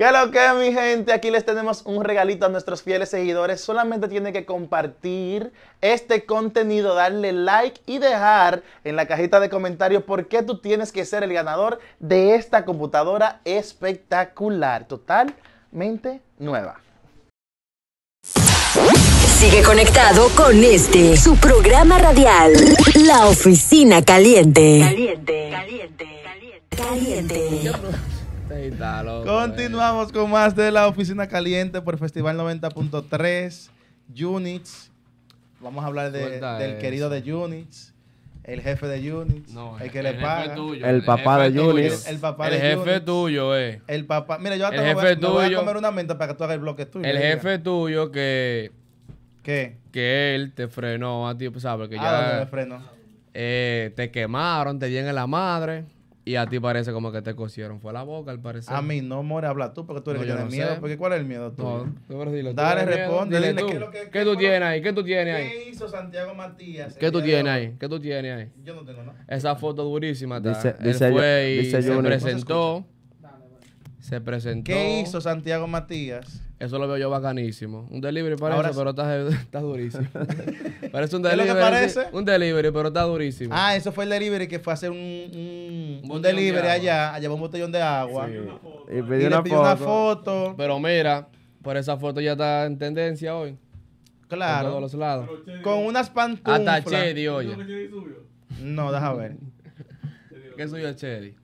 ¿Qué lo que, mi gente? Aquí les tenemos un regalito a nuestros fieles seguidores. Solamente tienen que compartir este contenido, darle like y dejar en la cajita de comentarios por qué tú tienes que ser el ganador de esta computadora espectacular, totalmente nueva. Sigue conectado con este, su programa radial, La Oficina Caliente. Caliente, caliente, caliente. caliente. Continuamos eh. con más de la Oficina Caliente por Festival 90.3, Units. Vamos a hablar de, del querido de Units. El jefe de Units, el que le paga. el, papá de Units. El, jefe tuyo, eh. El papá. Mira, yo jefe voy, a comer una menta para que tú hagas el bloque tuyo. El jefe tuyo que. Que él te frenó a ti, ¿sabes? Que ah, ya. frenó. Eh, te quemaron, te dieron la madre. Y a ti parece como que te cosieron. Fue la boca, al parecer. A mí no, more, habla tú, porque tú eres no, que miedo. Porque ¿cuál es el miedo tú? Dale, responde. ¿Qué, tú tienes ahí? ¿Qué tú tienes ahí? ¿Qué hizo Santiago Matías? ¿Qué tú tienes ahí? ¿Qué tú tienes ahí? Yo no tengo nada. Esa foto durísima. Está. Dice, Él fue y se presentó. Se presentó. ¿Qué hizo Santiago Matías? Eso lo veo yo bacanísimo. Un delivery para eso, pero está, durísimo. parece un delivery. ¿Es lo que parece? Un delivery, pero está durísimo. Ah, eso fue el delivery que fue a hacer un, un, delivery allá, a un botellón de agua. Y pidió, una, una, foto. Pero mira, por esa foto ya está en tendencia hoy. Claro. lados. Con unas pantuflas. Hasta Chedi, oye. No, deja ver. ¿Qué subió Chedi?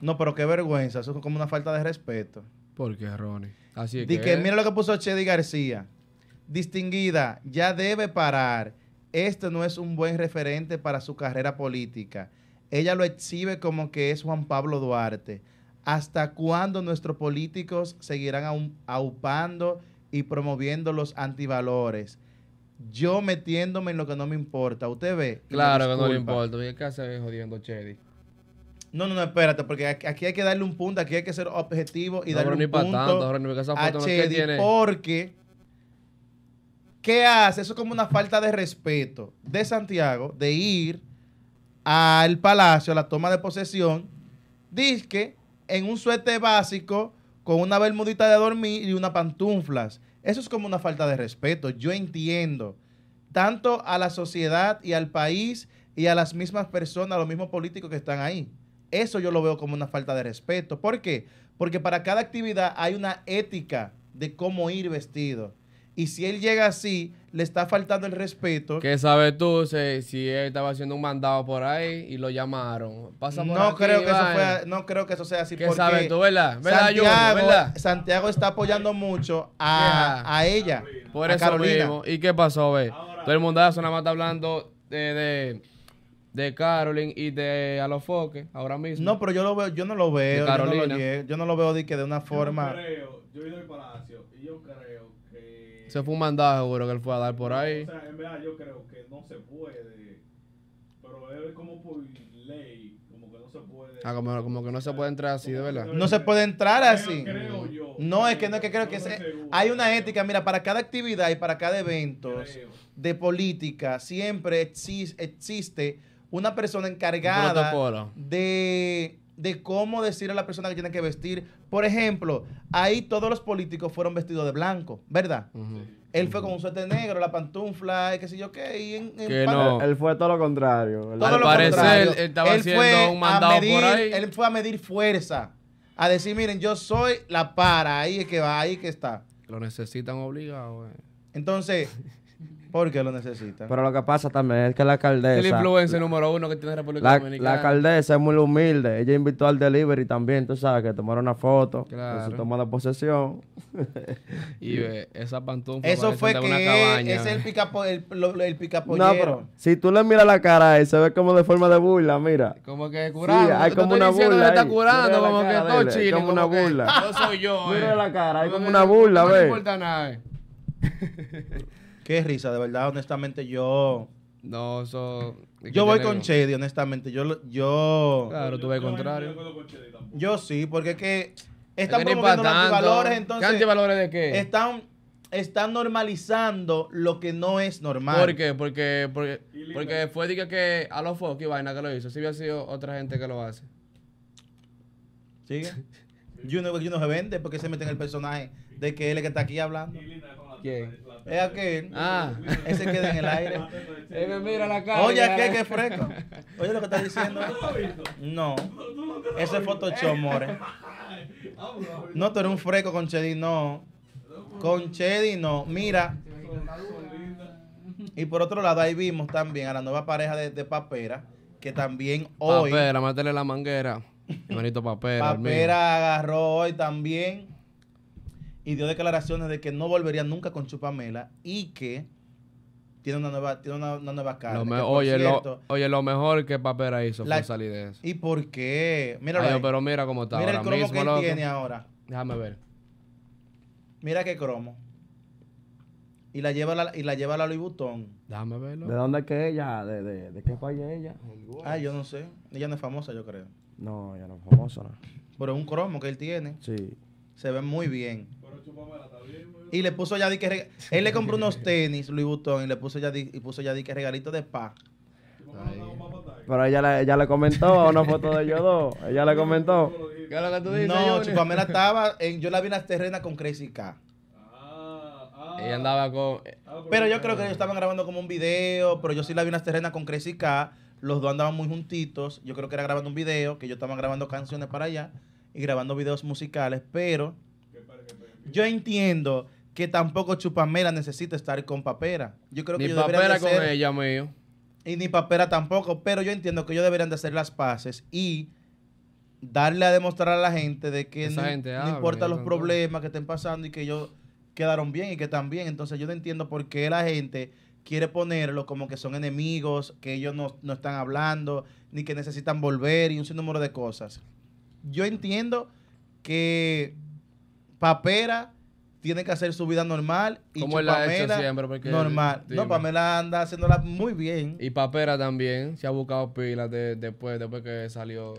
No, pero qué vergüenza. Eso es como una falta de respeto. Porque Ronnie. Así es. que, mira lo que puso Chedi García. Distinguida, ya debe parar. Este no es un buen referente para su carrera política. Ella lo exhibe como que es Juan Pablo Duarte. ¿Hasta cuándo nuestros políticos seguirán aupando y promoviendo los antivalores? Yo metiéndome en lo que no me importa. Usted ve. Claro que no me importa. ¿Qué ve jodiendo Chedi? No, no, no, espérate, porque aquí hay que darle un punto, aquí hay que ser objetivo y darle un punto tanto, porque a Chedi ¿qué porque ¿qué hace? Eso es como una falta de respeto de Santiago de ir al palacio, a la toma de posesión, disque en un suéter básico con una bermudita de dormir y unas pantuflas. Eso es como una falta de respeto. Yo entiendo tanto a la sociedad y al país y a las mismas personas, a los mismos políticos que están ahí. Eso yo lo veo como una falta de respeto. ¿Por qué? Porque para cada actividad hay una ética de cómo ir vestido. Y si él llega así, le está faltando el respeto. ¿Qué sabes tú si, él estaba haciendo un mandado por ahí y lo llamaron? no, creo que eso no creo que eso sea así. ¿Qué sabes tú, verdad? ¿Verdad, Santiago, está apoyando mucho a, a ella. Por eso Mismo. ¿Y qué pasó, ve? Todo el mundo mundo nada más está hablando de de Carolyn y de Alofoque ahora mismo. No, pero yo lo veo, yo no lo veo. Yo no yo no lo, veo de que de una forma. Yo creo, yo he ido al Palacio y yo creo que. Se fue un mandaje seguro que él fue a dar por ahí. O sea, en verdad yo creo que no se puede. Pero es como por ley, como que no se puede. Ah, como, como que no se puede entrar así, de verdad. No se puede entrar así. No, es que no es que creo que se... hay una ética, mira, para cada actividad y para cada evento de política siempre existe una persona encargada de, cómo decirle a la persona que tiene que vestir. Por ejemplo, ahí todos los políticos fueron vestidos de blanco, ¿verdad? Él fue con un suéter negro, la pantufla, qué sé yo qué. que no. Él fue todo lo contrario. lo él estaba haciendo un mandado por ahí. Él fue a medir fuerza. A decir, miren, yo soy la para. Ahí es que va, ahí que está. Lo necesitan obligado. Eh. Entonces, Porque lo necesita Pero lo que pasa también es que la alcaldesa. El influencer número uno que tiene República Dominicana. La alcaldesa es muy humilde. Ella invitó al delivery también, tú sabes, que tomaron una foto. Claro. Se toma posesión. y ve, esa pantufla. Eso fue que una cabaña. es el picapo, el, lo, el picapollero. No, pero si tú le miras la cara se ve como de forma de burla, mira. Como que curado. hay como una burla. Está curando, como que todo chile. Como una burla. yo soy yo. Mira eh. la cara, hay como, una burla, ve. No importa nada, eh. Qué risa, de verdad, honestamente, yo. No, eso. Yo voy con Chedi, honestamente. Yo. yo claro, tú ves contrario. Yo sí, porque es que. Están es que promoviendo los antivalores, entonces. ¿Qué de qué? Están, están normalizando lo que no es normal. ¿Por qué? Porque, porque, porque fue diga que a los Fox y vaina que lo hizo. Si hubiera sido otra gente que lo hace. ¿Sigue? yo no se vende porque se mete en el personaje de que él es el que está aquí hablando. Es aquel. Ah. Ese queda en el aire. Oye, ¿qué que fresco. Oye lo que está diciendo. No. Ese es Photoshop, more. No, tú eres un fresco con Chedi, no. Con Chedi, no. Mira. Y por otro lado, ahí vimos también a la nueva pareja de, Papera, que también hoy. Papera, mátele la manguera. Papera. Papera agarró hoy también y dio declaraciones de que no volvería nunca con Chupamela y que tiene una nueva, tiene una, una nueva carne. oye, lo, oye, lo mejor que Papera hizo fue salir de eso. ¿Y por qué? mira pero mira cómo está mira el cromo que él tiene ahora. Déjame ver. Mira qué cromo. Y la lleva la, y la lleva la Louis Vuitton. Déjame verlo. ¿De dónde es que ella? ¿De, de, de qué país es ella? Ah, yo no sé. Ella no es famosa, yo creo. No, ella no es famosa. Pero es un cromo que él tiene. Sí. Se ve muy bien. Y le puso ya que él le compró unos tenis Louis Butón, y le puso ya y puso ya que regalito de spa. Pero ella le, le comentó una foto de dos Ella le comentó. No, Chupamela estaba en, yo la vi en las terrenas con Crazy K. Ah, ah. Ella andaba con. Ah, eh, pero yo creo que ellos estaban grabando como un video, pero yo sí la vi en las terrenas con Crazy K. Los dos andaban muy juntitos. Yo creo que era grabando un video, que ellos estaban grabando canciones para allá y grabando videos musicales, pero yo entiendo que tampoco Chupamela necesita estar con Papera. Yo creo que Ni Papera con ella, mío. Y ni Papera tampoco, pero yo entiendo que ellos deberían de hacer las paces y darle a demostrar a la gente de que no, importa los problemas que estén pasando y que ellos quedaron bien y que están bien. Entonces yo no entiendo por qué la gente quiere ponerlo como que son enemigos, que ellos no, no están hablando, ni que necesitan volver y un sinnúmero de cosas. Yo entiendo que Papera tiene que hacer su vida normal. Y Como la ha siempre. normal. no, Pamela anda haciéndola muy bien. Y Papera también. Se ha buscado pilas después, después que salió.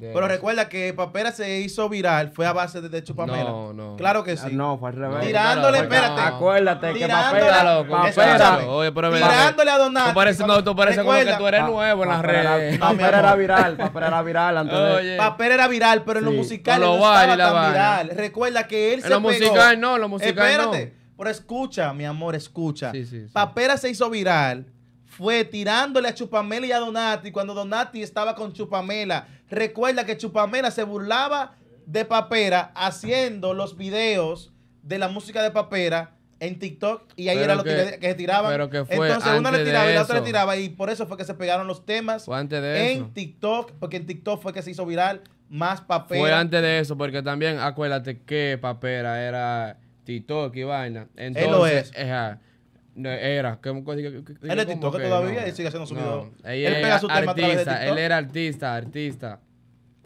Pero recuerda que Papera se hizo viral, fue a base de Chupamela. No, no. Claro que ah, sí. No, fue al revés. Tirándole, espérate. Acuérdate que Papera, Papera. Oye, pero Tirándole a Donato. no, tú pareces como que tú eres nuevo en las redes. Papera era viral, Papera era viral antes de... Papera era viral, pero en lo musical no estaba tan viral. Recuerda que él se pegó. En lo musical no, en lo musical no. Espérate. Pero escucha, mi amor, escucha. Papera se hizo viral fue tirándole a Chupamela y a Donati cuando Donati estaba con Chupamela. Recuerda que Chupamela se burlaba de Papera haciendo los videos de la música de Papera en TikTok y ahí era lo que, se tiraba. Pero que fue Entonces uno le tiraba y la otra le tiraba y por eso fue que se pegaron los temas en TikTok, porque en TikTok fue que se hizo viral más Papera. Fue antes de eso, porque también acuérdate que Papera era TikTok y vaina. Entonces, lo es. Era. Que, un que, él es TikTok todavía y sigue haciendo su Él, pega su tema a través de TikTok. Él era artista, artista.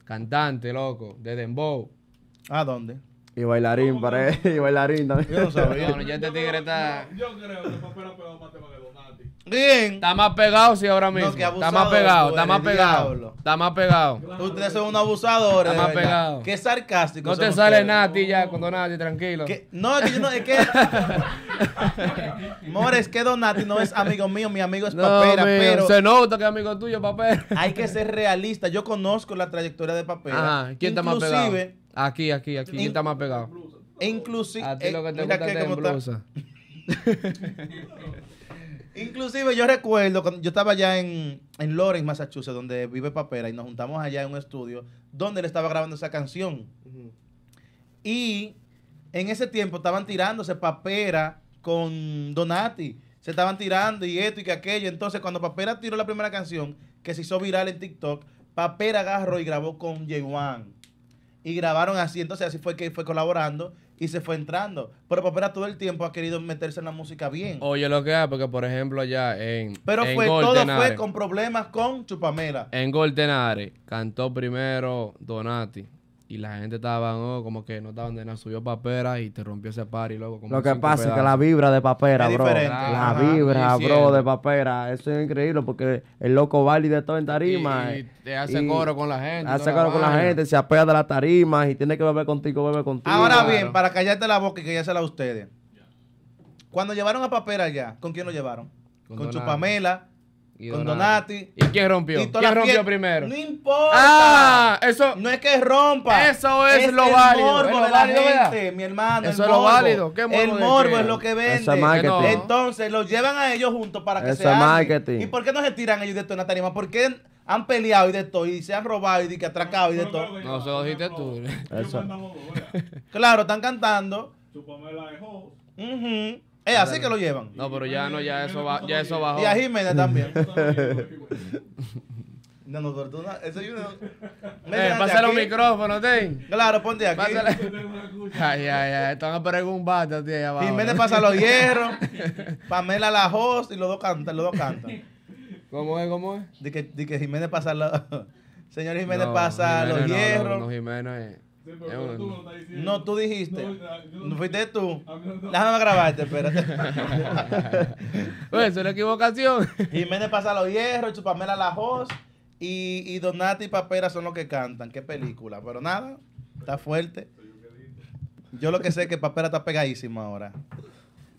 Cantante, loco. De Dembow. ¿A dónde? Y bailarín, él Y bailarín también. Yo no sabía. Bueno, ya este tigre está. Yo creo que Papera pegado más tema que Donati. Bien. Está más pegado, sí, ahora mismo. Pues, está más pegado, está más pegado. Está más pegado. Ustedes son unos abusadores. Está más pegado. Qué sarcástico. No te sale Nati ya con Donati, tranquilo. No, es que yo no. Es que. Mores, que Donati no es amigo mío, mi amigo es Papera. pero... Se nota que es amigo tuyo, Papera. Hay que ser realista. Yo conozco la trayectoria de Papera. Ajá. ¿Quién está más pegado? Inclusive Aquí, aquí, aquí. ¿Quién está más pegado? E Inclusive. A ti lo eh, que te en blusa. Inclusive yo recuerdo cuando yo estaba allá en, en Lawrence, Massachusetts, donde vive Papera, y nos juntamos allá en un estudio donde él estaba grabando esa canción. Y en ese tiempo estaban tirándose Papera con Donati. Se estaban tirando y esto y que aquello. Entonces, cuando Papera tiró la primera canción, que se hizo viral en TikTok, Papera agarró y grabó con J. One y grabaron así. Entonces así fue que fue colaborando y se fue entrando. Pero Papera todo el tiempo ha querido meterse en la música bien. Oye, lo que es, porque por ejemplo allá en Pero fue, todo fue con problemas con Chupamela. En Goldenare cantó primero Donati. Y la gente estaba, como que no estaban de nada. Subió papera y te rompió ese par y luego como Lo que pasa es que la vibra de papera, bro. La vibra, bro, de papera. Eso es increíble porque el loco válido de todo en tarima. Y, eh. te hace coro con la gente. Hace coro con la gente, se apega de las tarimas y tiene que beber contigo, beber contigo. Ahora bien, para callarte la boca y que ya se la ustedes. Cuando llevaron a papera allá, ¿con quién lo llevaron? Con, con Chupamela y con Donati. ¿Y quién rompió? ¿Quién rompió primero? No importa. Ah, eso. No es que rompa. Eso es, lo lo el Morbo de la gente, mi hermano. Eso el morbo. es lo válido. ¿Qué morbo el morbo es lo que vende. Entonces lo llevan a ellos juntos para que se ¿Y por qué no se tiran ellos de esto en la ¿Por qué han peleado y de esto y se han robado y de que atracado y de todo. No, se lo dijiste tú. Claro, están cantando. Chupame la de uh -huh. Es eh, así que lo llevan. No, pero ya no, ya eso, va, ya eso bajó. Y a Jiménez también. No, no, eso yo no. Eh, pásale un micrófono, ten. Claro, ponte aquí. Pásale. Ay, ay, ay, están a preguntar un bate Jiménez pasa los hierros, Pamela la host y los dos cantan, los dos cantan. ¿Cómo es, cómo es? De que, que Jiménez pasa los... Señor Jiménez pasa los hierros. No, no, es no, tú dijiste. No, fuiste tú. Déjame grabarte, este, espérate. pues, es una equivocación. Jiménez pasa los hierros, Chupamela la hoz y, y Donati y Papera son los que cantan. Qué película. Pero nada, está fuerte. Yo lo que sé es que Papera está pegadísimo ahora.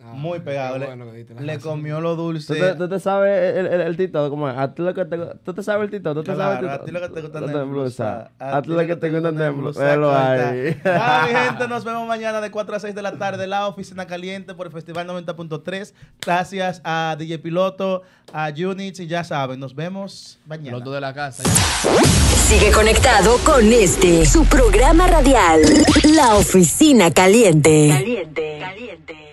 Ah, muy pegado. le, comió lo dulce. ¿Tú te, tú sabes el, el, el ¿Cómo lo que te, ¿Tú te sabes el tito? ¿Tú te claro, sabes el tito? A ti lo que te gusta en blusa. A ti lo que te gusta en blusa. Velo ahí. Bueno, mi gente, nos vemos mañana de 4 a 6 de la tarde. en La oficina caliente por el Festival 90.3. Gracias a DJ Piloto, a Units y ya saben, nos vemos mañana. Los de la casa. Sigue conectado con este, su programa radial, La Oficina Caliente. Caliente, caliente.